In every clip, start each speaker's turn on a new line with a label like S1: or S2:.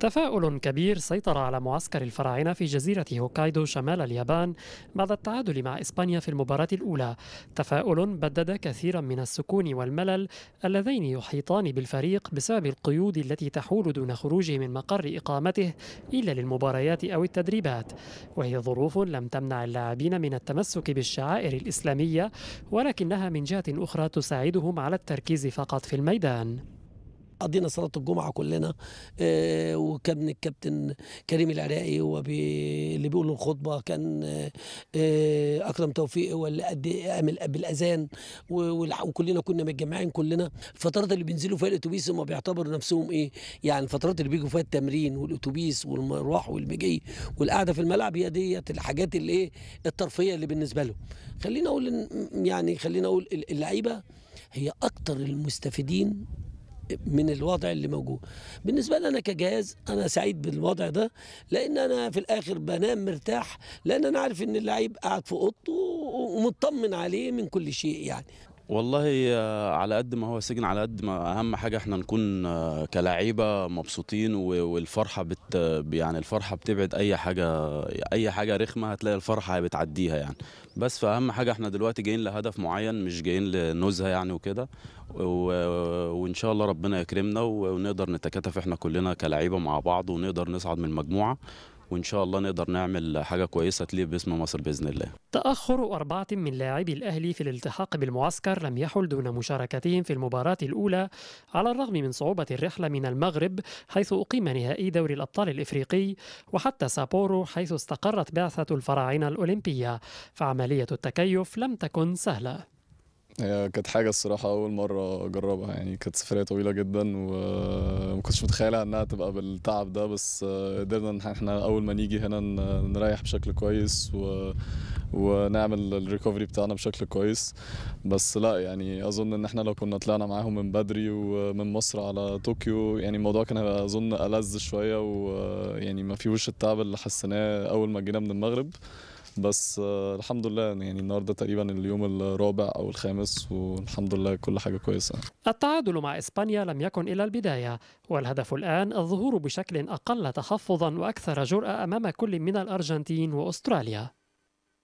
S1: تفاؤل كبير سيطر على معسكر الفراعنة في جزيرة هوكايدو شمال اليابان بعد التعادل مع إسبانيا في المباراة الأولى تفاؤل بدد كثيرا من السكون والملل اللذين يحيطان بالفريق بسبب القيود التي تحول دون خروجه من مقر إقامته إلا للمباريات أو التدريبات وهي ظروف لم تمنع اللاعبين من التمسك بالشعائر الإسلامية ولكنها من جهة أخرى تساعدهم على التركيز فقط في الميدان
S2: قضينا صلاه الجمعه كلنا آه، وكان الكابتن كريم العراقي هو بي اللي بيقول الخطبه كان آه، آه، اكرم توفيق هو اللي قد عمل بالاذان وكلنا كنا متجمعين كلنا الفترات اللي بينزلوا فيها الاتوبيس هم بيعتبروا نفسهم ايه يعني الفترات اللي بيجوا فيها التمرين والاتوبيس والمروح والمجي والقعده في الملعب هي ديت الحاجات اللي ايه الترفية اللي بالنسبه لهم خلينا اقول يعني خلينا اقول اللعيبه هي اكتر المستفيدين من الوضع اللي موجود بالنسبه لي انا كجهاز انا سعيد بالوضع ده لان انا في الاخر بنام مرتاح لان انا عارف ان اللعيب قاعد في اوضته ومطمن عليه من كل شيء يعني
S3: والله آه، على قد ما هو سجن على قد ما اهم حاجه احنا نكون آه، كلاعيبه مبسوطين والفرحه بت يعني الفرحه بتبعد اي حاجه اي حاجه رخمه هتلاقي الفرحه بتعديها يعني بس فاهم حاجه احنا دلوقتي جايين لهدف معين مش جايين لنزهه يعني وكده وان شاء الله ربنا يكرمنا ونقدر نتكاتف احنا كلنا كلاعيبه مع بعض ونقدر نصعد من المجموعه وان شاء الله نقدر نعمل حاجه كويسه تليق باسم مصر باذن الله
S1: تاخر اربعه من لاعبي الاهلي في الالتحاق بالمعسكر لم يحل دون مشاركتهم في المباراه الاولى على الرغم من صعوبه الرحله من المغرب حيث اقيم نهائي دوري الابطال الافريقي وحتى سابورو حيث استقرت بعثه الفراعنه الاولمبيه فعمليه التكيف لم تكن سهله
S4: هي كانت حاجة الصراحة أول مرة أجربها يعني كانت سفرية طويلة جدا وما كنتش متخيلها إنها تبقى بالتعب ده بس قدرنا إن إحنا أول ما نيجي هنا نريح بشكل كويس و... ونعمل الريكفري بتاعنا بشكل كويس بس لا يعني أظن إن إحنا لو كنا طلعنا معاهم من بدري ومن مصر على طوكيو يعني الموضوع كان هيبقى أظن ألذ شوية ويعني ما فيهوش التعب اللي حسيناه أول ما جينا من المغرب بس آه، الحمد لله يعني،, يعني النهارده تقريبا اليوم الرابع او الخامس والحمد لله كل حاجه كويسه.
S1: التعادل مع اسبانيا لم يكن الى البدايه والهدف الان الظهور بشكل اقل تحفظا واكثر جراه امام كل من الارجنتين واستراليا.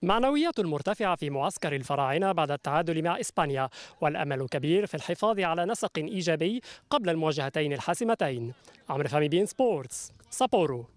S1: معنويات مرتفعة في معسكر الفراعنة بعد التعادل مع إسبانيا والأمل كبير في الحفاظ على نسق إيجابي قبل المواجهتين الحاسمتين عمر فامي بين سبورتس سابورو